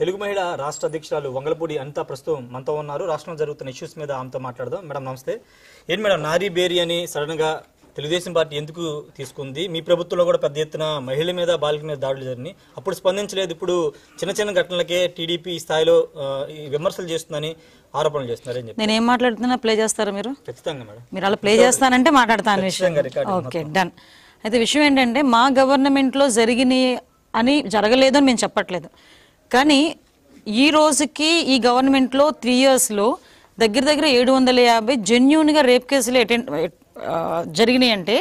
తెలుగు మహిళ రాష్ట్ర అధ్యక్షురాలు వంగలపూడి అనిత ప్రస్తుతం మనతో ఉన్నారు రాష్ట్రంలో జరుగుతున్న ఇష్యూస్ మీద ఆమెతో మాట్లాడదాం మేడం నమస్తే ఏంటి మేడం నారీ బేరీ అని సడన్ గా తెలుగుదేశం పార్టీ ఎందుకు తీసుకుంది మీ ప్రభుత్వంలో కూడా పెద్ద ఎత్తున మహిళల మీద బాలిక మీద దాడులు జరిగినాయి అప్పుడు స్పందించలేదు ఇప్పుడు చిన్న చిన్న ఘటనలకే టీడీపీ స్థాయిలో విమర్శలు చేస్తుందని ఆరోపణలు చేస్తున్నారు నేను ఏం మాట్లాడుతున్నా ప్లే చేస్తారా మీరు ఖచ్చితంగా మేడం మీరు అలా ప్లే చేస్తానంటే మాట్లాడతాను డన్ అయితే విషయం ఏంటంటే మా గవర్నమెంట్లో జరిగినాయి అని జరగలేదు అని మేము చెప్పట్లేదు కానీ ఈ రోజుకి ఈ గవర్నమెంట్లో త్రీ ఇయర్స్లో దగ్గర దగ్గర ఏడు వందల యాభై జెన్యున్గా రేప్ కేసులు అటెండ్ జరిగినాయి అంటే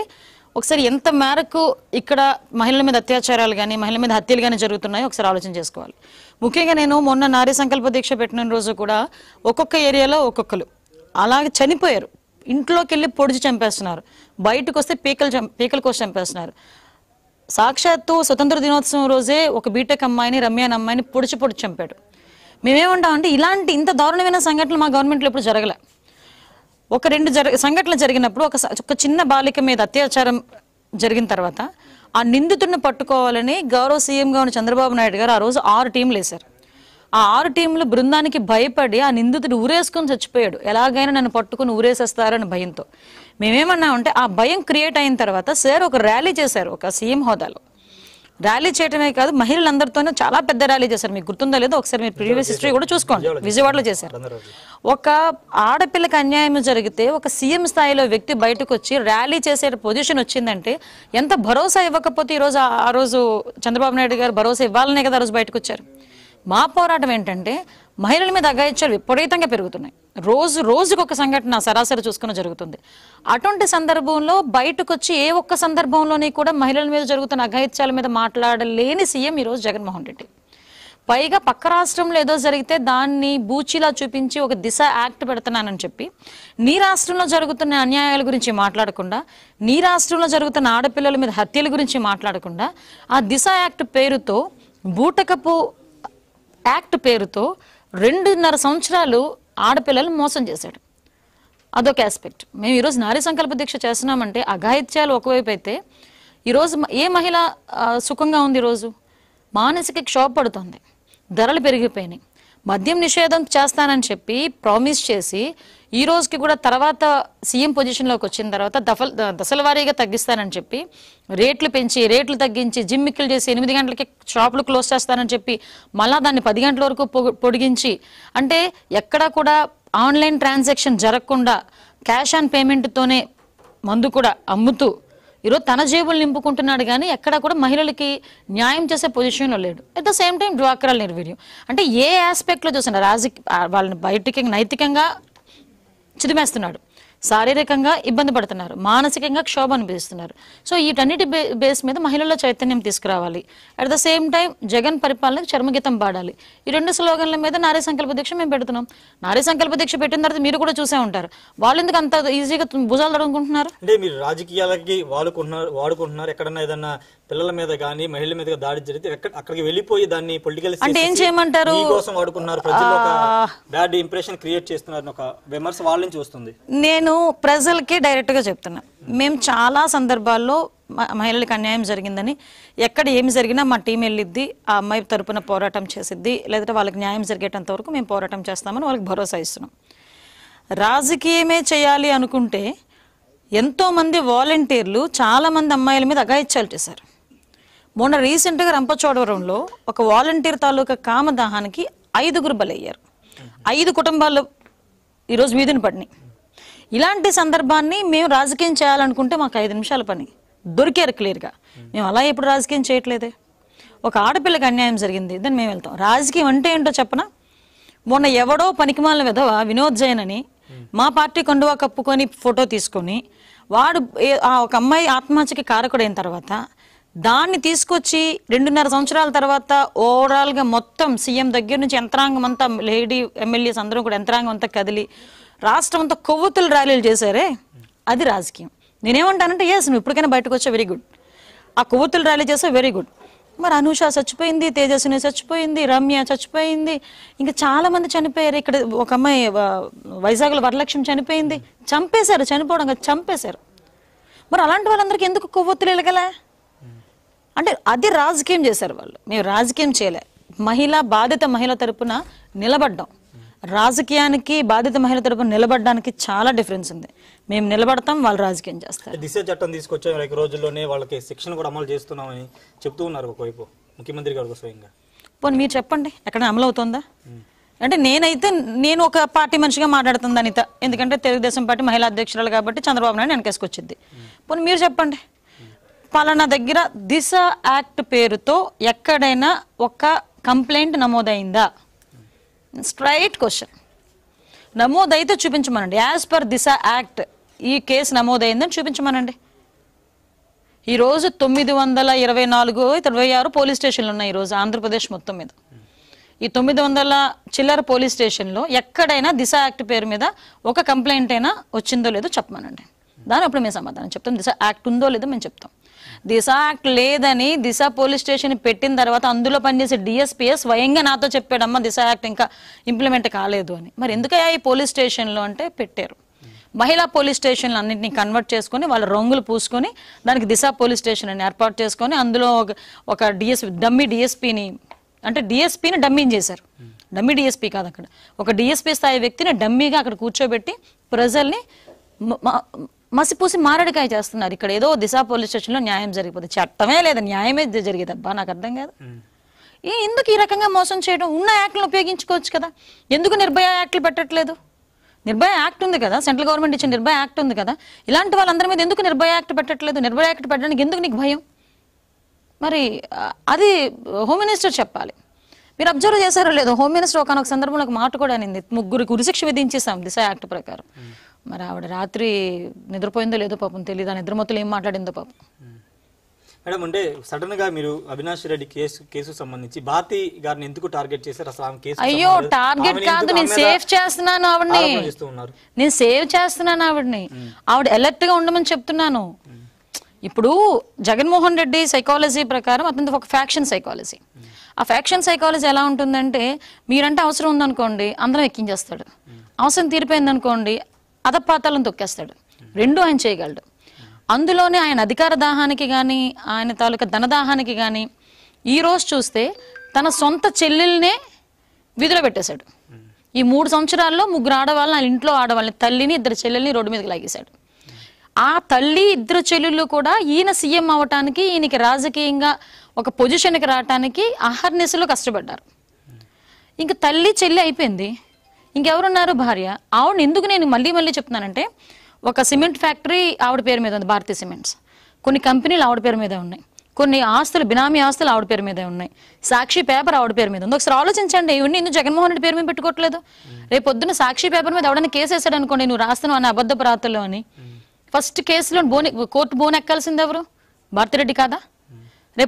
ఒకసారి ఎంత మేరకు ఇక్కడ మహిళల మీద అత్యాచారాలు కానీ మహిళల మీద హత్యలు కానీ జరుగుతున్నాయో ఒకసారి ఆలోచన చేసుకోవాలి ముఖ్యంగా నేను మొన్న నారీ సంకల్ప దీక్ష పెట్టిన రోజు కూడా ఒక్కొక్క ఏరియాలో ఒక్కొక్కరు అలాగే చనిపోయారు ఇంట్లోకి వెళ్ళి పొడిచి చంపేస్తున్నారు బయటకు వస్తే పీకలు చం పీకల కోసం చంపేస్తున్నారు సాక్షాత్తు స్వతంత్ర దినోత్సవం రోజే ఒక బీటెక్ అమ్మాయిని రమ్య అమ్మాయిని పొడిచి పొడిచి చంపాడు మేమేమంటామంటే ఇలాంటి ఇంత దారుణమైన సంఘటనలు మా గవర్నమెంట్లో ఎప్పుడు జరగలే ఒక రెండు జరి సంఘటనలు జరిగినప్పుడు ఒక ఒక చిన్న బాలిక మీద అత్యాచారం జరిగిన తర్వాత ఆ నిందితుడిని పట్టుకోవాలని గౌరవ సీఎంగా ఉన్న చంద్రబాబు నాయుడు గారు ఆ రోజు ఆరు టీంలు వేశారు ఆ ఆరు టీంలు బృందానికి భయపడి ఆ నిందితుడు ఊరేసుకొని చచ్చిపోయాడు ఎలాగైనా నన్ను పట్టుకుని ఊరేసేస్తారని భయంతో మేమేమన్నా ఉంటే ఆ భయం క్రియేట్ అయిన తర్వాత సార్ ఒక ర్యాలీ చేశారు ఒక సీఎం హోదాలో ర్యాలీ చేయడమే కాదు మహిళలందరితోనే చాలా పెద్ద ర్యాలీ చేశారు మీకు గుర్తుందో లేదో ఒకసారి మీరు ప్రీవియస్ హిస్టరీ కూడా చూసుకోండి విజయవాడలో చేశారు ఒక ఆడపిల్లకి అన్యాయం జరిగితే ఒక సీఎం స్థాయిలో వ్యక్తి బయటకు వచ్చి ర్యాలీ చేసే పొజిషన్ వచ్చిందంటే ఎంత భరోసా ఇవ్వకపోతే ఈరోజు ఆ రోజు చంద్రబాబు నాయుడు గారు భరోసా ఇవ్వాలనే కదా ఆ రోజు బయటకు వచ్చారు మా పోరాటం ఏంటంటే మహిళల మీద అఘాయిత్యాలు విపరీతంగా పెరుగుతున్నాయి రోజు రోజుకి ఒక సంఘటన సరాసరి చూసుకుని జరుగుతుంది అటువంటి సందర్భంలో బయటకు వచ్చి ఏ ఒక్క సందర్భంలోని కూడా మహిళల మీద జరుగుతున్న అఘాయిత్యాల మీద మాట్లాడలేని సీఎం ఈరోజు జగన్మోహన్ రెడ్డి పైగా పక్క రాష్ట్రంలో ఏదో జరిగితే దాన్ని బూచిలా చూపించి ఒక దిశ యాక్ట్ పెడుతున్నానని చెప్పి నీ రాష్ట్రంలో జరుగుతున్న అన్యాయాల గురించి మాట్లాడకుండా నీ రాష్ట్రంలో జరుగుతున్న ఆడపిల్లల మీద హత్యల గురించి మాట్లాడకుండా ఆ దిశ యాక్ట్ పేరుతో బూటకపు యాక్ట్ పేరుతో రెండున్నర సంవత్సరాలు ఆడపిల్లలు మోసం చేశాడు అదొక ఆస్పెక్ట్ మేము ఈరోజు నారీ సంకల్ప దీక్ష చేస్తున్నామంటే అఘాయిత్యాలు ఒకవైపు అయితే ఈరోజు ఏ మహిళ సుఖంగా ఉంది ఈరోజు మానసిక క్షోభ పడుతుంది ధరలు పెరిగిపోయినాయి మద్యం నిషేధం చేస్తానని చెప్పి ప్రామిస్ చేసి ఈ రోజుకి కూడా తర్వాత సీఎం పొజిషన్లోకి వచ్చిన తర్వాత దఫల్ దశల వారీగా తగ్గిస్తానని చెప్పి రేట్లు పెంచి రేట్లు తగ్గించి జిమ్మిక్కులు చేసి ఎనిమిది గంటలకి షాపులు క్లోజ్ చేస్తానని చెప్పి మళ్ళా దాన్ని పది గంటల వరకు పొడిగించి అంటే ఎక్కడా కూడా ఆన్లైన్ ట్రాన్సాక్షన్ జరగకుండా క్యాష్ ఆన్ పేమెంట్తోనే మందు కూడా అమ్ముతూ ఈరోజు తన జేబులు నింపుకుంటున్నాడు కానీ ఎక్కడా కూడా మహిళలకి న్యాయం చేసే పొజిషన్లో లేడు అట్ ద సేమ్ టైం డ్వాక్రాల నిర్వీర్యం అంటే ఏ ఆస్పెక్ట్లో చూసిన రాజకీయ వాళ్ళని బయటికి నైతికంగా చిదిమేస్తున్నాడు శారీరకంగా ఇబ్బంది పడుతున్నారు మానసికంగా క్షోభ అనిపిస్తున్నారు సో వీటన్నిటి బేస్ మీద మహిళల్లో చైతన్యం తీసుకురావాలి at the same time Jagan పరిపాలనకు చర్మగీతం పాడాలి ఈ రెండు స్లోగన్ల మీద నారీ సంకల్ప దీక్ష మేము పెడుతున్నాం నారీ సంకల్ప దీక్ష పెట్టిన తర్వాత మీరు కూడా చూసే ఉంటారు వాళ్ళు ఎందుకు అంత ఈజీగా భుజాలు తడుకుంటున్నారు అంటే మీరు రాజకీయాలకి వాడుకుంటున్నారు వాడుకుంటున్నారు ఎక్కడన్నా ఏదన్నా పిల్లల మీద కానీ మహిళల మీద దాడి జరిగితే అక్కడికి వెళ్ళిపోయి దాన్ని పొలిటికల్ అంటే ఏం చేయమంటారు వాడుకున్నారు ప్రజలు బ్యాడ్ ఇంప్రెషన్ క్రియేట్ చేస్తున్నారు ఒక విమర్శ వాళ్ళ నుంచి వస్తుంది నేను ప్రజలకే డైరెక్ట్ గా చెప్తున్నా మేము చాలా సందర్భాల్లో మహిళలకు అన్యాయం జరిగిందని ఎక్కడ ఏమి జరిగినా మా టీం వెళ్ళిద్ది ఆ అమ్మాయి తరపున పోరాటం చేసిద్ది లేదంటే వాళ్ళకి న్యాయం జరిగేటంత వరకు మేము పోరాటం చేస్తామని వాళ్ళకి భరోసా ఇస్తున్నాం రాజకీయమే చేయాలి అనుకుంటే ఎంతోమంది వాలంటీర్లు చాలామంది అమ్మాయిల మీద అఘాయిత్యాలు చేశారు మొన్న రీసెంట్గా రంపచోడవరంలో ఒక వాలంటీర్ తాలూకా కామదాహానికి ఐదుగురు బలయ్యారు ఐదు కుటుంబాలు ఈరోజు వీధిని పడినాయి ఇలాంటి సందర్భాన్ని మేము రాజకీయం చేయాలనుకుంటే మాకు ఐదు నిమిషాల పని దొరికారు క్లియర్గా మేము అలా ఎప్పుడు రాజకీయం చేయట్లేదే ఒక ఆడపిల్లకి అన్యాయం జరిగింది దాన్ని మేము వెళ్తాం రాజకీయం అంటే ఏంటో చెప్పనా మొన్న ఎవడో పనికిమాలిన విధవ వినోద్ జైన్ అని మా పార్టీ కండువా కప్పుకొని ఫోటో తీసుకొని వాడు ఆ ఒక అమ్మాయి ఆత్మహత్యకి కారకుడైన తర్వాత దాన్ని తీసుకొచ్చి రెండున్నర సంవత్సరాల తర్వాత ఓవరాల్గా మొత్తం సీఎం దగ్గర నుంచి యంత్రాంగం అంతా లేడీ ఎమ్మెల్యేస్ అందరూ కూడా యంత్రాంగం అంతా కదిలి రాష్ట్రం అంతా కొవ్వొత్తులు ర్యాలీలు చేశారే అది రాజకీయం నేనేమంటానంటే ఎస్ నువ్వు ఇప్పటికైనా బయటకు వచ్చా వెరీ గుడ్ ఆ కొవ్వొత్తులు ర్యాలీ చేసా వెరీ గుడ్ మరి అనూష చచ్చిపోయింది తేజస్విని చచ్చిపోయింది రమ్య చచ్చిపోయింది ఇంకా చాలా మంది చనిపోయారు ఇక్కడ ఒక అమ్మాయి వైజాగ్లో వరలక్ష్మి చనిపోయింది చంపేశారు చనిపోవడం చంపేశారు మరి అలాంటి వాళ్ళందరికీ ఎందుకు కొవ్వొత్తులు వెళ్ళగలే అంటే అది రాజకీయం చేశారు వాళ్ళు మేము రాజకీయం చేయలే మహిళ బాధిత మహిళ తరపున నిలబడ్డాం రాజకీయానికి బాధిత మహిళ తరపున నిలబడడానికి చాలా డిఫరెన్స్ ఉంది మేము నిలబడతాం వాళ్ళు రాజకీయం చేస్తారు దిశ చట్టం తీసుకొచ్చాం రోజుల్లోనే వాళ్ళకి శిక్షణ కూడా అమలు చేస్తున్నామని చెప్తూ ఉన్నారు ఒకవైపు ముఖ్యమంత్రి గారు స్వయంగా పోనీ మీరు చెప్పండి ఎక్కడ అమలు అవుతుందా అంటే నేనైతే నేను ఒక పార్టీ మనిషిగా మాట్లాడుతుంది అనిత ఎందుకంటే తెలుగుదేశం పార్టీ మహిళా అధ్యక్షురాలు కాబట్టి చంద్రబాబు నాయుడు వెనకేసుకొచ్చింది పోనీ మీరు చెప్పండి పలానా దగ్గర దిశ యాక్ట్ పేరుతో ఎక్కడైనా ఒక కంప్లైంట్ నమోదైందా స్ట్రైట్ క్వశ్చన్ నమోదైతే చూపించమనండి యాజ్ పర్ దిశ యాక్ట్ ఈ కేసు నమోదైందని చూపించమనండి ఈరోజు తొమ్మిది వందల ఇరవై నాలుగు ఇరవై ఆరు పోలీస్ స్టేషన్లు ఉన్నాయి ఈరోజు ఆంధ్రప్రదేశ్ మొత్తం మీద ఈ తొమ్మిది వందల చిల్లర పోలీస్ స్టేషన్లో ఎక్కడైనా దిశ యాక్ట్ పేరు మీద ఒక కంప్లైంట్ అయినా వచ్చిందో లేదో చెప్పమనండి దాని అప్పుడు మేము సమాధానం చెప్తాం దిశ యాక్ట్ ఉందో లేదో మేము చెప్తాం దిశ యాక్ట్ లేదని దిశ పోలీస్ స్టేషన్ పెట్టిన తర్వాత అందులో పనిచేసే డిఎస్పీ స్వయంగా నాతో చెప్పాడమ్మా దిశ యాక్ట్ ఇంకా ఇంప్లిమెంట్ కాలేదు అని మరి ఎందుకయ్యా ఈ పోలీస్ స్టేషన్లో అంటే పెట్టారు మహిళా పోలీస్ స్టేషన్లు అన్నింటినీ కన్వర్ట్ చేసుకుని వాళ్ళ రంగులు పూసుకొని దానికి దిశ పోలీస్ స్టేషన్ అని ఏర్పాటు చేసుకొని అందులో ఒక డిఎస్పీ డమ్మి డిఎస్పీని అంటే డిఎస్పీని డమ్మింగ్ చేశారు డమ్మి డిఎస్పీ కాదు అక్కడ ఒక డిఎస్పీ స్థాయి వ్యక్తిని డమ్మీగా అక్కడ కూర్చోబెట్టి ప్రజల్ని మసిపూసి మారడికాయ చేస్తున్నారు ఇక్కడ ఏదో దిశ పోలీస్ స్టేషన్లో న్యాయం జరిగిపోతుంది చట్టమే లేదా న్యాయమే జరిగేదబ్బా నాకు అర్థం కాదు ఎందుకు ఈ రకంగా మోసం చేయడం ఉన్న యాక్ట్లను ఉపయోగించుకోవచ్చు కదా ఎందుకు నిర్భయ యాక్ట్లు పెట్టట్లేదు నిర్భయ యాక్ట్ ఉంది కదా సెంట్రల్ గవర్నమెంట్ ఇచ్చిన నిర్భయ యాక్ట్ ఉంది కదా ఇలాంటి వాళ్ళందరి మీద ఎందుకు నిర్భయ యాక్ట్ పెట్టట్లేదు నిర్భయ యాక్ట్ పెట్టడానికి ఎందుకు నీకు భయం మరి అది హోమ్ మినిస్టర్ చెప్పాలి మీరు అబ్జర్వ్ చేశారో లేదో హోమ్ మినిస్టర్ ఒకనొక సందర్భంలో మాట కూడా నింది ముగ్గురికి ఉరిశిక్ష విధించేసాం దిశ యాక్ట్ ప్రకారం మరి ఆవిడ రాత్రి నిద్రపోయిందో లేదో పాపం తెలియదు ఆ నిద్రమొత్తులు ఏం మాట్లాడిందో పాపం మేడం అంటే సడన్ గా మీరు అవినాష్ రెడ్డి కేసు కేసు సంబంధించి భారతి గారిని ఎందుకు టార్గెట్ చేశారు అసలు ఆమె కేసు అయ్యో టార్గెట్ కాదు నేను సేవ్ చేస్తున్నాను ఆవిడని నేను సేవ్ చేస్తున్నాను ఆవిడని hmm. ఆవిడ ఎలర్ట్ గా ఉండమని చెప్తున్నాను hmm. ఇప్పుడు జగన్మోహన్ రెడ్డి సైకాలజీ ప్రకారం అతని ఒక ఫ్యాక్షన్ సైకాలజీ hmm. ఆ ఫ్యాక్షన్ సైకాలజీ ఎలా ఉంటుందంటే మీరంటే అవసరం ఉందనుకోండి అందరం ఎక్కించేస్తాడు అవసరం తీరిపోయిందనుకోండి అధపాతాలను తొక్కేస్తాడు రెండు ఆయన చేయగలడు అందులోనే ఆయన అధికార దాహానికి కానీ ఆయన తాలూకా ధనదాహానికి కానీ ఈరోజు చూస్తే తన సొంత చెల్లెల్నే విధులు పెట్టేశాడు ఈ మూడు సంవత్సరాల్లో ముగ్గురు ఆడవాళ్ళని ఆయన ఇంట్లో ఆడవాళ్ళని తల్లిని ఇద్దరు చెల్లెల్ని రోడ్డు మీదకి లాగేశాడు ఆ తల్లి ఇద్దరు చెల్లెళ్ళు కూడా ఈయన సీఎం అవటానికి ఈయనకి రాజకీయంగా ఒక పొజిషన్కి రావటానికి అహర్నిశలు కష్టపడ్డారు ఇంకా తల్లి చెల్లి అయిపోయింది ఇంకెవరున్నారు భార్య ఆవిడ ఎందుకు నేను మళ్ళీ మళ్ళీ చెప్తున్నానంటే ఒక సిమెంట్ ఫ్యాక్టరీ ఆవిడ పేరు మీద ఉంది భారతీయ సిమెంట్స్ కొన్ని కంపెనీలు ఆవిడ పేరు మీద ఉన్నాయి కొన్ని ఆస్తులు బినామీ ఆస్తులు ఆవిడ పేరు మీద ఉన్నాయి సాక్షి పేపర్ ఆవిడ పేరు మీద ఉంది ఒకసారి ఆలోచించండి ఇవన్నీ ఎందుకు జగన్మోహన్ రెడ్డి పేరు మీద పెట్టుకోవట్లేదు రేపు పొద్దున్న సాక్షి పేపర్ మీద ఎవడన్నా కేసు వేసాడు అనుకోండి నువ్వు రాస్తున్నావు అని అబద్ధ ప్రాతలు అని ఫస్ట్ కేసులో బోన్ కోర్టు బోన్ ఎక్కాల్సింది ఎవరు భారతిరెడ్డి కాదా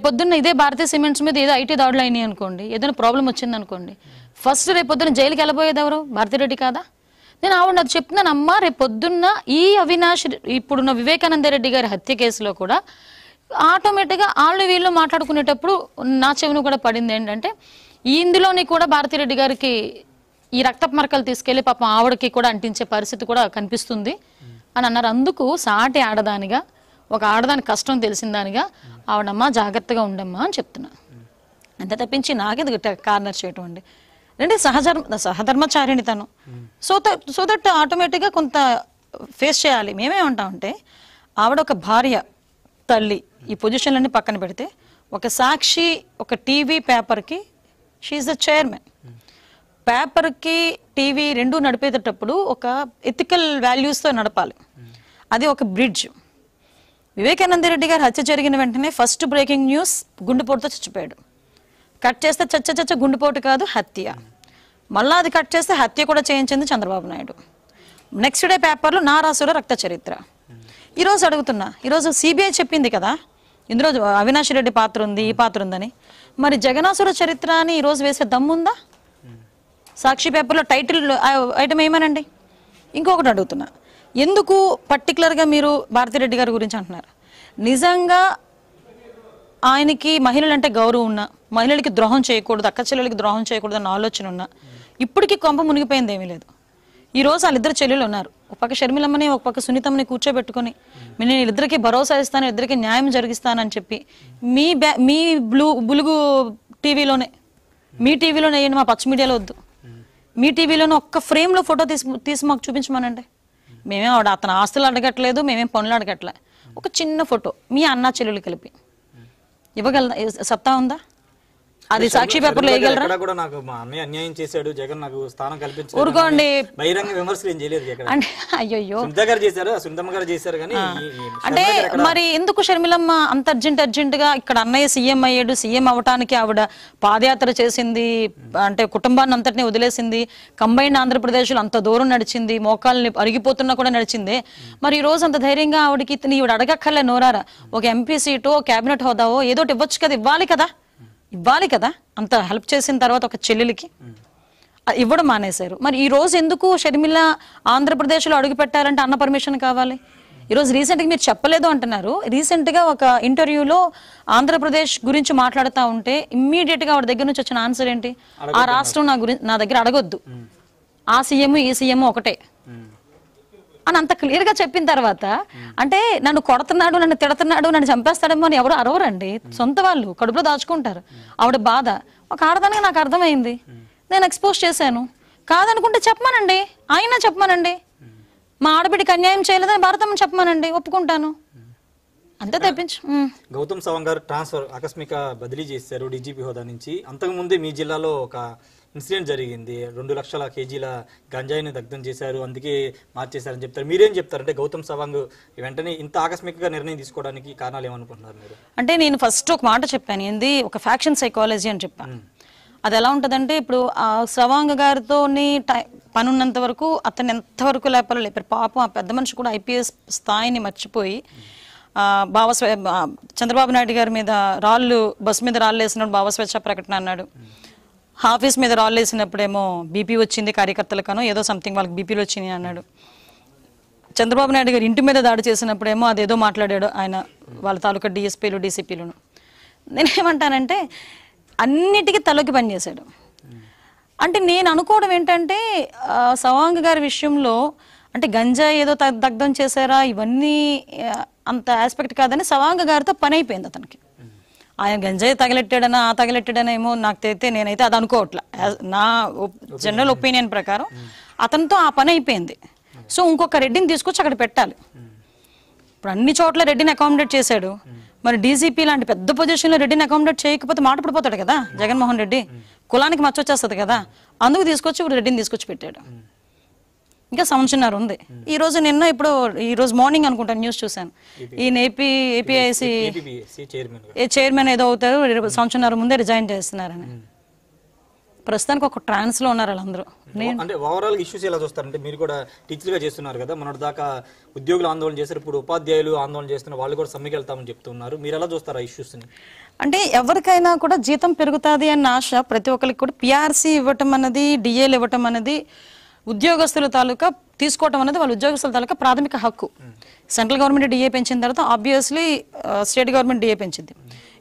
పొద్దున్న ఇదే భారతీయ సిమెంట్స్ మీద ఏదో ఐటీ దాడులు అయినాయి అనుకోండి ఏదైనా ప్రాబ్లం వచ్చింది అనుకోండి ఫస్ట్ రేపొద్దున జైలుకి వెళ్ళబోయేది ఎవరు భారతిరెడ్డి కాదా నేను ఆవిడ అది రేపు పొద్దున్న ఈ అవినాష్ ఇప్పుడున్న వివేకానంద రెడ్డి గారి హత్య కేసులో కూడా ఆటోమేటిక్గా వాళ్ళు వీళ్ళు మాట్లాడుకునేటప్పుడు నా చెవిని కూడా పడింది ఏంటంటే ఇందులోని కూడా భారతిరెడ్డి గారికి ఈ రక్తపు మరకలు తీసుకెళ్లి పాపం ఆవిడకి కూడా అంటించే పరిస్థితి కూడా కనిపిస్తుంది అని అన్నారు అందుకు సాటి ఆడదానిగా ఒక ఆడదాని కష్టం తెలిసిందానిగా ఆవిడమ్మా జాగ్రత్తగా ఉండమ్మా అని చెప్తున్నా అంత తప్పించి నాకెందుకు కార్నర్ చేయటం అండి అంటే సహధర్మ సహధర్మచారిణి తను సో దట్ సో దట్ ఆటోమేటిక్గా కొంత ఫేస్ చేయాలి మేమే ఉంటామంటే ఆవిడ ఒక భార్య తల్లి ఈ పొజిషన్లన్నీ పక్కన పెడితే ఒక సాక్షి ఒక టీవీ పేపర్కి షీఈస్ ద చైర్మన్ పేపర్కి టీవీ రెండు నడిపేటప్పుడు ఒక ఎథికల్ వాల్యూస్తో నడపాలి అది ఒక బ్రిడ్జ్ వివేకానంద రెడ్డి గారు హత్య జరిగిన వెంటనే ఫస్ట్ బ్రేకింగ్ న్యూస్ గుండెపోటుతో చచ్చిపోయాడు కట్ చేస్తే చచ్చ చచ్చ గుండుపోటు కాదు హత్య మళ్ళీ అది కట్ చేస్తే హత్య కూడా చేయించింది చంద్రబాబు నాయుడు నెక్స్ట్ డే పేపర్లో రాసుడు రక్త చరిత్ర ఈరోజు అడుగుతున్నా ఈరోజు సిబిఐ చెప్పింది కదా ఇందులో అవినాష్ రెడ్డి పాత్ర ఉంది ఈ పాత్ర ఉందని మరి జగనాసుర చరిత్ర అని ఈరోజు వేసే దమ్ముందా సాక్షి పేపర్లో టైటిల్ ఐటమ్ ఏమనండి ఇంకొకటి అడుగుతున్నా ఎందుకు పర్టికులర్గా మీరు భారతిరెడ్డి గారి గురించి అంటున్నారు నిజంగా ఆయనకి మహిళలంటే గౌరవం ఉన్నా మహిళలకి ద్రోహం చేయకూడదు అక్క చెల్లెలకి ద్రోహం చేయకూడదు అన్న ఆలోచన ఉన్నా ఇప్పటికీ కొంప మునిగిపోయింది ఏమీ లేదు ఈ రోజు వాళ్ళిద్దరు చెల్లెలు ఉన్నారు ఒక పక్క షర్మిలమ్మని ఒక పక్క సునీతమ్మని కూర్చోబెట్టుకుని నేను ఇద్దరికి భరోసా ఇస్తాను ఇద్దరికి న్యాయం జరిగిస్తానని చెప్పి మీ బ్యా మీ బ్లూ బులుగు టీవీలోనే మీ టీవీలోనే వేయండి మా పచ్చి మీడియాలో వద్దు మీ టీవీలోనే ఒక్క ఫ్రేమ్లో ఫోటో తీసి తీసి మాకు చూపించమనండి మేమేం ఆవిడ అతను ఆస్తులు అడగట్లేదు మేమేం పనులు అడగట్లే ఒక చిన్న ఫోటో మీ అన్న చెల్లెలు కలిపి ఇవ్వగల సత్తా ఉందా అది సాక్షి పేపర్ లో వేయగలరా నాకు మా అన్నయ్య అన్యాయం చేశాడు జగన్ నాకు స్థానం కల్పించండి ఊరుకోండి బహిరంగ విమర్శలు ఏం చేయలేదు అంటే అయ్యో గారు చేశారు సుందమ్మ గారు చేశారు కానీ అంటే మరి ఎందుకు షర్మిలమ్మ అంత అర్జెంట్ అర్జెంట్ గా ఇక్కడ అన్నయ్య సీఎం అయ్యాడు సీఎం అవటానికి ఆవిడ పాదయాత్ర చేసింది అంటే కుటుంబాన్ని అంతటిని వదిలేసింది కంబైన్ ఆంధ్రప్రదేశ్ లో అంత దూరం నడిచింది మోకాల్ని అరిగిపోతున్నా కూడా నడిచింది మరి ఈ రోజు అంత ధైర్యంగా ఆవిడకి ఈవిడ అడగక్కర్లే నోరారా ఒక ఎంపీ సీటు కేబినెట్ హోదావో ఏదో ఇవ్వచ్చు కదా ఇవ్వాలి కదా ఇవ్వాలి కదా అంత హెల్ప్ చేసిన తర్వాత ఒక చెల్లెలికి ఇవ్వడం మానేశారు మరి ఈ రోజు ఎందుకు షర్మిల ఆంధ్రప్రదేశ్లో అడుగు పెట్టాలంటే అన్న పర్మిషన్ కావాలి ఈరోజు రీసెంట్గా మీరు చెప్పలేదు అంటున్నారు రీసెంట్గా ఒక ఇంటర్వ్యూలో ఆంధ్రప్రదేశ్ గురించి మాట్లాడుతూ ఉంటే ఇమ్మీడియట్గా వాడి దగ్గర నుంచి వచ్చిన ఆన్సర్ ఏంటి ఆ రాష్ట్రం నా గురించి నా దగ్గర అడగొద్దు ఆ సీఎం ఈ సీఎం ఒకటే అని అంత క్లియర్గా చెప్పిన తర్వాత అంటే నన్ను కొడుతున్నాడు నన్ను తిడుతున్నాడు నన్ను చంపేస్తాడేమో అని ఎవరు అరవరండి సొంత వాళ్ళు కడుపులో దాచుకుంటారు ఆవిడ బాధ ఒక ఆడదానికి నాకు అర్థమైంది నేను ఎక్స్పోజ్ చేశాను కాదనుకుంటే చెప్పమానండి అయినా చెప్పమానండి మా ఆడబిడ్డకి అన్యాయం చేయలేదని భారతం చెప్పమానండి ఒప్పుకుంటాను అంతా తెప్పించు గౌతమ్ సవాంగ్ గారు ట్రాన్స్ఫర్ ఆకస్మిక బదిలీ చేశారు డీజీపీ హోదా నుంచి అంతకు ముందే మీ జిల్లాలో ఒక ఇన్సిడెంట్ జరిగింది రెండు లక్షల కేజీల గంజాయిని దగ్ధం చేశారు అందుకే మార్చేశారని చెప్తారు మీరేం చెప్తారు అంటే గౌతమ్ సవాంగ్ వెంటనే ఇంత ఆకస్మికంగా నిర్ణయం తీసుకోవడానికి కారణాలు ఏమనుకుంటున్నారు మీరు అంటే నేను ఫస్ట్ ఒక మాట చెప్పాను ఏంది ఒక ఫ్యాక్షన్ సైకాలజీ అని చెప్పాను అది ఎలా ఉంటుందంటే ఇప్పుడు ఆ సవాంగ్ గారితో ఉన్నంత వరకు అతను ఎంతవరకు లేపాలో లేపారు పాపం ఆ పెద్ద మనిషి కూడా ఐపీఎస్ స్థాయిని మర్చిపోయి భావ చంద్రబాబు నాయుడు గారి మీద రాళ్ళు బస్సు మీద రాళ్ళు వేసినప్పుడు భావస్వేచ్ఛ ప్రకటన అన్నాడు ఆఫీస్ మీద రాళ్ళు వేసినప్పుడేమో బీపీ వచ్చింది కార్యకర్తలకనో ఏదో సంథింగ్ వాళ్ళకి బీపీలు వచ్చింది అన్నాడు చంద్రబాబు నాయుడు గారు ఇంటి మీద దాడి చేసినప్పుడేమో అదేదో మాట్లాడాడు ఆయన వాళ్ళ తాలూకా డిఎస్పీలు డీసీపీలను నేనేమంటానంటే అన్నిటికీ తలకి పనిచేశాడు అంటే నేను అనుకోవడం ఏంటంటే సవాంగ్ గారి విషయంలో అంటే గంజా ఏదో దగ్ధం చేశారా ఇవన్నీ అంత ఆస్పెక్ట్ కాదని సవాంగ గారితో పని అయిపోయింది అతనికి ఆయన గంజాయి తగిలెట్టాడనా ఆ తగిలెట్టాడనేమో నాకు తెలితే నేనైతే అది అనుకోవట్లా నా జనరల్ ఒపీనియన్ ప్రకారం hmm. అతనితో ఆ పని అయిపోయింది hmm. సో ఇంకొక రెడ్డిని తీసుకొచ్చి అక్కడ పెట్టాలి hmm. ఇప్పుడు అన్ని చోట్ల రెడ్డిని అకామిడేట్ చేశాడు మరి డీజీపీ లాంటి పెద్ద పొజిషన్లో రెడ్డిని అకామిడేట్ చేయకపోతే మాట పడిపోతాడు కదా జగన్మోహన్ రెడ్డి కులానికి మచ్చొచ్చేస్తుంది కదా అందుకు తీసుకొచ్చి ఇప్పుడు రెడ్డిని తీసుకొచ్చి పెట్టాడు ఇంకా సంవత్సరం ఉంది hmm. ఈ రోజు నిన్న ఇప్పుడు ఈ రోజు మార్నింగ్ అనుకుంటాను న్యూస్ చూశాను ఈయన ఏపీ ఏపీఐసి ఏ చైర్మన్ ఏదో అవుతారు సంవత్సరం ముందే రిజైన్ చేస్తున్నారని hmm. ప్రస్తుతానికి ఒక ట్రాన్స్ లో ఉన్నారు వాళ్ళందరూ అంటే ఓవరాల్ ఇష్యూస్ ఎలా చూస్తారంటే మీరు కూడా టీచర్ గా చేస్తున్నారు కదా మన దాకా ఉద్యోగులు ఆందోళన చేశారు ఇప్పుడు ఉపాధ్యాయులు ఆందోళన చేస్తున్నారు వాళ్ళు కూడా సమ్మెకి వెళ్తామని చెప్తున్నారు మీరు ఎలా చూస్తారు ఆ ఇష్యూస్ ని అంటే ఎవరికైనా కూడా జీతం పెరుగుతుంది అన్న ఆశ ప్రతి ఒక్కరికి కూడా పిఆర్సీ ఇవ్వటం అనేది డిఏలు ఇవ్వటం అనేది ఉద్యోగస్తుల తాలూకా తీసుకోవటం అనేది వాళ్ళ ఉద్యోగస్తుల తాలూకా ప్రాథమిక హక్కు సెంట్రల్ గవర్నమెంట్ డిఏ పెంచిన తర్వాత ఆబ్వియస్లీ స్టేట్ గవర్నమెంట్ డిఏ పెంచింది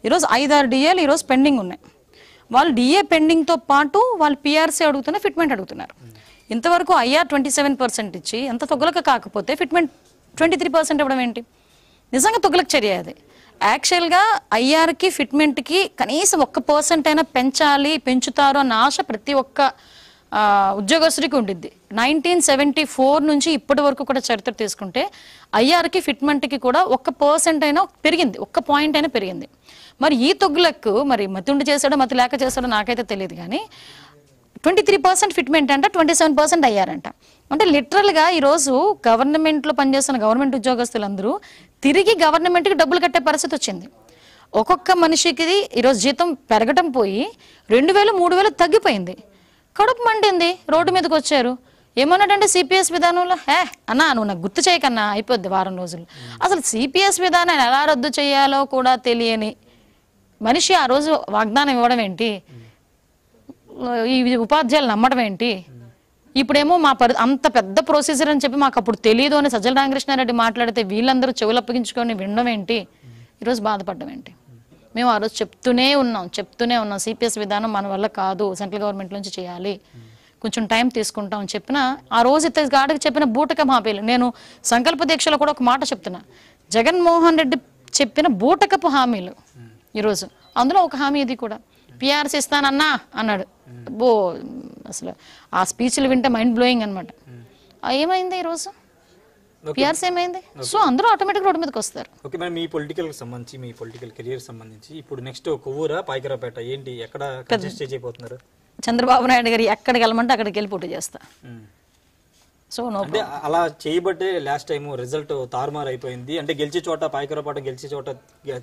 ఈరోజు ఐదారు డిఏలు ఈరోజు పెండింగ్ ఉన్నాయి వాళ్ళు డిఏ పెండింగ్తో పాటు వాళ్ళు పిఆర్సీ అడుగుతున్న ఫిట్మెంట్ అడుగుతున్నారు ఇంతవరకు ఐఆర్ ట్వంటీ సెవెన్ పర్సెంట్ ఇచ్చి ఎంత తొగలక కాకపోతే ఫిట్మెంట్ ట్వంటీ త్రీ పర్సెంట్ ఇవ్వడం ఏంటి నిజంగా తొగలకు చర్య అది యాక్చువల్గా ఐఆర్కి ఫిట్మెంట్కి కనీసం ఒక్క పర్సెంట్ అయినా పెంచాలి పెంచుతారు అన్న ఆశ ప్రతి ఒక్క ఉద్యోగస్తుడికి ఉండిద్ది నైన్టీన్ సెవెంటీ ఫోర్ నుంచి ఇప్పటి వరకు కూడా చరిత్ర తీసుకుంటే ఐఆర్కి ఫిట్మెంట్కి కూడా ఒక్క పర్సెంట్ అయినా పెరిగింది ఒక్క పాయింట్ అయినా పెరిగింది మరి ఈ తొగ్గులకు మరి ఉండి చేశాడో మతి లేక చేశాడో నాకైతే తెలియదు కానీ ట్వంటీ త్రీ పర్సెంట్ ఫిట్మెంట్ అంట ట్వంటీ సెవెన్ పర్సెంట్ అయ్యారంట అంటే లిటరల్గా ఈరోజు గవర్నమెంట్లో పనిచేస్తున్న గవర్నమెంట్ ఉద్యోగస్తులందరూ తిరిగి గవర్నమెంట్కి డబ్బులు కట్టే పరిస్థితి వచ్చింది ఒక్కొక్క మనిషికి ఈరోజు జీతం పెరగటం పోయి రెండు వేలు మూడు వేలు తగ్గిపోయింది కడుపు మండింది రోడ్డు మీదకి వచ్చారు ఏమన్నాడంటే సిపిఎస్ విధానంలో హే అన్నా నువ్వు నాకు గుర్తు చేయకన్నా అయిపోద్ది వారం రోజులు అసలు సిపిఎస్ విధానాన్ని ఎలా రద్దు చేయాలో కూడా తెలియని మనిషి ఆ రోజు వాగ్దానం ఇవ్వడం ఏంటి ఈ ఉపాధ్యాయులు నమ్మడం ఏంటి ఇప్పుడేమో మా పరి అంత పెద్ద ప్రొసీజర్ అని చెప్పి మాకు అప్పుడు తెలియదు అని సజ్జల రామకృష్ణారెడ్డి మాట్లాడితే వీళ్ళందరూ చెవులు అప్పగించుకొని వినడం ఏంటి ఈరోజు బాధపడడం ఏంటి మేము ఆ రోజు చెప్తూనే ఉన్నాం చెప్తూనే ఉన్నాం సిపిఎస్ విధానం మన వల్ల కాదు సెంట్రల్ గవర్నమెంట్ నుంచి చేయాలి కొంచెం టైం తీసుకుంటాం అని చెప్పిన ఆ రోజు గాడికి చెప్పిన బూటక హామీలు నేను సంకల్ప దీక్షలో కూడా ఒక మాట చెప్తున్నా జగన్మోహన్ రెడ్డి చెప్పిన బూటకపు హామీలు ఈరోజు అందులో ఒక హామీ ఇది కూడా పిఆర్సీ ఇస్తానన్నా అన్నాడు బో అసలు ఆ స్పీచ్లు వింటే మైండ్ బ్లోయింగ్ అనమాట ఏమైంది ఈరోజు పిఆర్స్ ఏమైంది సో అందరూ ఆటోమేటిక్ రోడ్డు మీదకి వస్తారు ఓకే మేడం మీ పొలిటికల్ సంబంధించి మీ పొలిటికల్ కెరియర్ సంబంధించి ఇప్పుడు నెక్స్ట్ కొవ్వూరా పాయకరాపేట ఏంటి ఎక్కడ కంటెస్ట్ చేయబోతున్నారు చంద్రబాబు నాయుడు గారు ఎక్కడికి వెళ్ళమంటే అక్కడికి వెళ్ళి పోటీ చేస్తా సో hmm. నో అంటే అలా చేయబట్టే లాస్ట్ టైం రిజల్ట్ తారుమారు అయిపోయింది అంటే గెలిచే చోట పాయకరాపాట గెలిచే చోట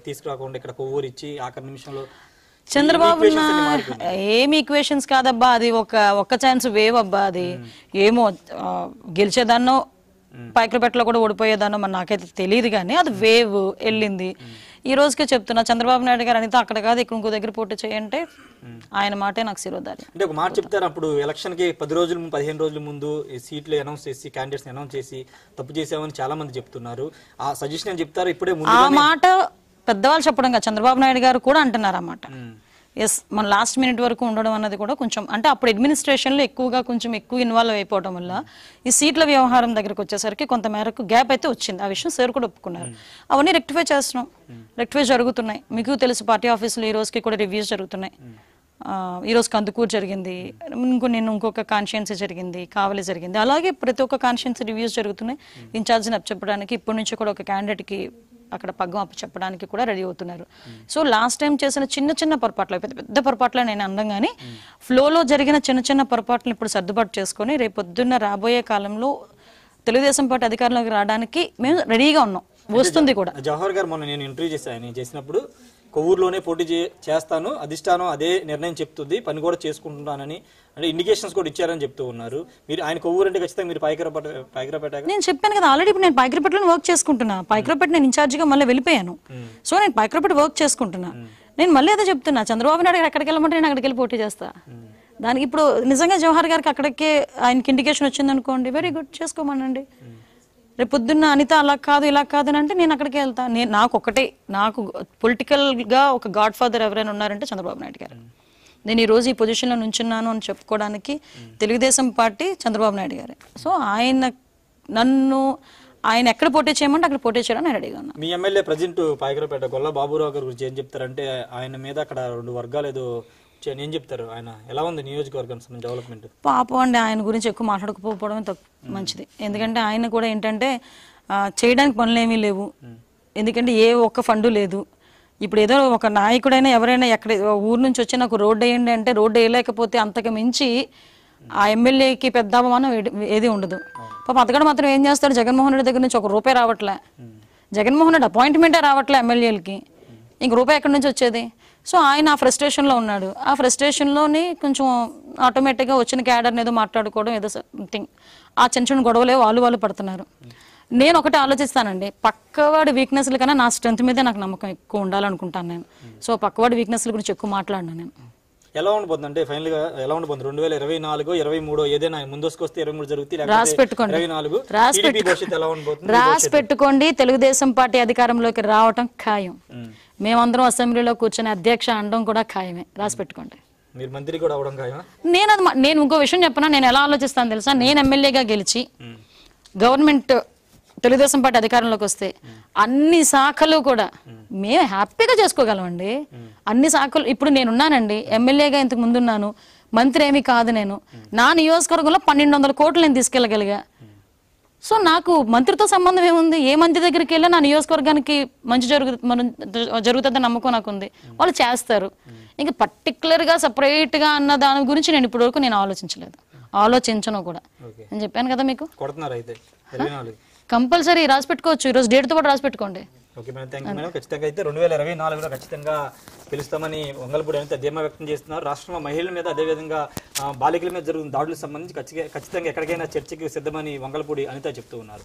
తీసుకురాకుండా ఇక్కడ కొవ్వూరు ఇచ్చి ఆఖరి నిమిషంలో చంద్రబాబు ఏమి ఈక్వేషన్స్ కాదబ్బా అది ఒక ఒక్క ఛాన్స్ వేవ్ అబ్బా అది hmm. ఏమో గెలిచేదాన్నో పైకలపేటలో కూడా ఓడిపోయేదానో మరి నాకైతే తెలియదు కానీ అది వేవ్ వెళ్ళింది ఈ రోజుకే చెప్తున్నా చంద్రబాబు నాయుడు గారు అనితే అక్కడ కాదు ఇక్కడ ఇంకో దగ్గర పోటీ చేయంటే ఆయన మాటే నాకు శిరోధారి అంటే ఒక మాట చెప్తారు అప్పుడు ఎలక్షన్ కి పది రోజులు పదిహేను రోజుల ముందు సీట్లు అనౌన్స్ చేసి క్యాండిడేట్స్ అనౌన్స్ చేసి తప్పు చేసామని చాలా మంది చెప్తున్నారు ఆ సజెషన్ చెప్తారు ఇప్పుడే ఆ మాట పెద్దవాళ్ళు చెప్పడం చంద్రబాబు నాయుడు గారు కూడా అంటున్నారు అన్నమాట ఎస్ మన లాస్ట్ మినిట్ వరకు ఉండడం అన్నది కూడా కొంచెం అంటే అప్పుడు అడ్మినిస్ట్రేషన్లో ఎక్కువగా కొంచెం ఎక్కువ ఇన్వాల్వ్ అయిపోవడం వల్ల ఈ సీట్ల వ్యవహారం దగ్గరకు వచ్చేసరికి కొంత మేరకు గ్యాప్ అయితే వచ్చింది ఆ విషయం సార్ కూడా ఒప్పుకున్నారు అవన్నీ రెక్టిఫై చేస్తున్నాం రెక్టిఫై జరుగుతున్నాయి మీకు తెలుసు పార్టీ ఆఫీసులో ఈ రోజుకి కూడా రివ్యూస్ జరుగుతున్నాయి ఈరోజు కందుకూరు జరిగింది ఇంకో నేను ఇంకొక కాన్షియన్సీ జరిగింది కావలి జరిగింది అలాగే ప్రతి ఒక్క కాన్షియన్సీ రివ్యూస్ జరుగుతున్నాయి ఇన్ఛార్జిని అప్పచెప్పడానికి ఇప్పటి నుంచి కూడా ఒక క్యాండిడేట్కి అక్కడ పగ్గం చెప్పడానికి కూడా రెడీ అవుతున్నారు సో లాస్ట్ టైం చేసిన చిన్న చిన్న పొరపాట్లు పెద్ద పెద్ద పొరపాట్లు నేను అందంగానే ఫ్లోలో జరిగిన చిన్న చిన్న పొరపాట్లను ఇప్పుడు సర్దుబాటు చేసుకొని రేపు పొద్దున్న రాబోయే కాలంలో తెలుగుదేశం పార్టీ అధికారంలోకి రావడానికి మేము రెడీగా ఉన్నాం వస్తుంది కూడా జవహర్ గారు మొన్న నేను ఇంటర్వ్యూ చేశాను చేసినప్పుడు కొవ్వూరులోనే పోటీ చేస్తాను అధిష్టానం అదే నిర్ణయం చెప్తుంది పని కూడా చేసుకుంటున్నానని అంటే ఇండికేషన్స్ కూడా ఇచ్చారని చెప్తూ ఉన్నారు మీరు ఆయన కొవ్వూరు అంటే ఖచ్చితంగా మీరు పైకరపేట పైకరపేట నేను చెప్పాను కదా ఆల్రెడీ ఇప్పుడు నేను పైకరపేటలో వర్క్ చేసుకుంటున్నా పైకరపేట నేను ఇన్ఛార్జిగా మళ్ళీ వెళ్ళిపోయాను సో నేను పైకరపేట వర్క్ చేసుకుంటున్నా నేను మళ్ళీ అదే చెప్తున్నా చంద్రబాబు నాయుడు ఎక్కడికి వెళ్ళమంటే నేను అక్కడికి వెళ్ళి పోటీ చేస్తా దానికి ఇప్పుడు నిజంగా జవహర్ గారికి అక్కడికే ఆయనకి ఇండికేషన్ వచ్చింది అనుకోండి వెరీ గుడ్ చేసుకోమనండి రేపు పొద్దున్న అనిత అలా కాదు ఇలా కాదు అని అంటే నేను అక్కడికి వెళ్తాను నేను నాకు ఒకటే నాకు పొలిటికల్గా ఒక గాడ్ ఫాదర్ ఎవరైనా ఉన్నారంటే చంద్రబాబు నాయుడు గారు నేను ఈరోజు ఈ పొజిషన్లో నుంచున్నాను అని చెప్పుకోవడానికి తెలుగుదేశం పార్టీ చంద్రబాబు నాయుడు గారే సో ఆయన నన్ను ఆయన ఎక్కడ పోటీ చేయమంటే అక్కడ పోటీ చేయడానికి రెడీగా ఉన్నా మీ ఎమ్మెల్యే ప్రజెంట్ పాయకరపేట గొల్ల బాబురావు గారి గురించి ఏం చెప్తారంటే ఆయన మీద అక్కడ రెండు వర్గాలు ఏదో ఏం చెప్తారు ఆయన ఎలా ఉంది నియోజకవర్గం డెవలప్మెంట్ పాపం అండి ఆయన గురించి ఎక్కువ మాట్లాడకపోవడం మంచిది ఎందుకంటే ఆయన కూడా ఏంటంటే చేయడానికి పనులు ఏమీ లేవు ఎందుకంటే ఏ ఒక్క ఫండు లేదు ఇప్పుడు ఏదో ఒక నాయకుడైనా ఎవరైనా ఎక్కడ ఊరు నుంచి వచ్చి నాకు రోడ్డు వేయండి అంటే రోడ్డు వేయలేకపోతే అంతకు మించి ఆ ఎమ్మెల్యేకి పెద్ద అవమానం ఏది ఉండదు పాప అతగడ మాత్రం ఏం చేస్తాడు జగన్మోహన్ రెడ్డి దగ్గర నుంచి ఒక రూపాయి రావట్లే జగన్మోహన్ రెడ్డి అపాయింట్మెంటే రావట్లే ఎమ్మెల్యేలకి ఇంక రూపాయి ఎక్కడి నుంచి వచ్చేది సో ఆయన ఆ ఫ్రస్ట్రేషన్లో ఉన్నాడు ఆ ఫ్రస్ట్రేషన్లోనే కొంచెం ఆటోమేటిక్గా వచ్చిన క్యాడర్ని ఏదో మాట్లాడుకోవడం ఏదో థింగ్ ఆ చిన్న చిన్న గొడవలే వాళ్ళు వాళ్ళు పడుతున్నారు నేను ఒకటి ఆలోచిస్తానండి పక్కవాడి వీక్నెస్ల కన్నా నా స్ట్రెంత్ మీదే నాకు నమ్మకం ఎక్కువ ఉండాలనుకుంటాను నేను సో పక్కవాడి వీక్నెస్ల గురించి ఎక్కువ మాట్లాడినా నేను ఎలా అంటే ఫైనల్ గా ఎలా ఉండబోద్ది రెండు వేల ఇరవై నాలుగు ఇరవై మూడు ఏదైనా ముందుకు వస్తే ఇరవై మూడు జరుగుతుంది రాసి పెట్టుకోండి ఇరవై నాలుగు ఎలా ఉండబోతుంది రాసి పెట్టుకోండి తెలుగుదేశం పార్టీ అధికారంలోకి రావటం ఖాయం మేమందరం అసెంబ్లీలో కూర్చొని అధ్యక్ష అనడం కూడా ఖాయమే రాసి పెట్టుకోండి మీరు మంత్రి కూడా అవడం ఖాయమా నేను నేను ఇంకో విషయం చెప్పనా నేను ఎలా ఆలోచిస్తాను తెలుసా నేను ఎమ్మెల్యేగా గెలిచి గవర్నమెంట్ తెలుగుదేశం పార్టీ అధికారంలోకి వస్తే అన్ని శాఖలు కూడా మేము హ్యాపీగా చేసుకోగలమండి అన్ని శాఖలు ఇప్పుడు నేనున్నానండి ఎమ్మెల్యేగా ఇంతకు ముందున్నాను మంత్రి ఏమీ కాదు నేను నా నియోజకవర్గంలో పన్నెండు వందల కోట్లు నేను తీసుకెళ్ళగలిగా సో నాకు మంత్రితో సంబంధం ఏముంది ఏ మంత్రి దగ్గరికి వెళ్ళినా నా నియోజకవర్గానికి మంచి జరుగు జరుగుతుందని నమ్మకం నాకు ఉంది వాళ్ళు చేస్తారు ఇంకా పర్టికులర్గా సపరేట్గా అన్న దాని గురించి నేను ఇప్పటివరకు నేను ఆలోచించలేదు ఆలోచించను కూడా నేను చెప్పాను కదా మీకు కొడుతున్నారు అయితే కంపల్సరీ రాసి పెట్టుకోవచ్చు ఈరోజు తో పాటు రాసి పెట్టుకోండి okay madam thank you madam ఖచ్చితంగా అయితే రెండు వేల ఇరవై నాలుగులో ఖచ్చితంగా పిలుస్తామని వంగల్పూడి అయితే ధీమా వ్యక్తం చేస్తున్నారు రాష్ట్రంలో మహిళల మీద అదేవిధంగా బాలికల మీద జరుగుతున్న దాడులకు సంబంధించి ఖచ్చితంగా ఖచ్చితంగా ఎక్కడికైనా చర్చకి సిద్ధమని వంగల్పూడి అనిత చెప్తూ ఉన్నారు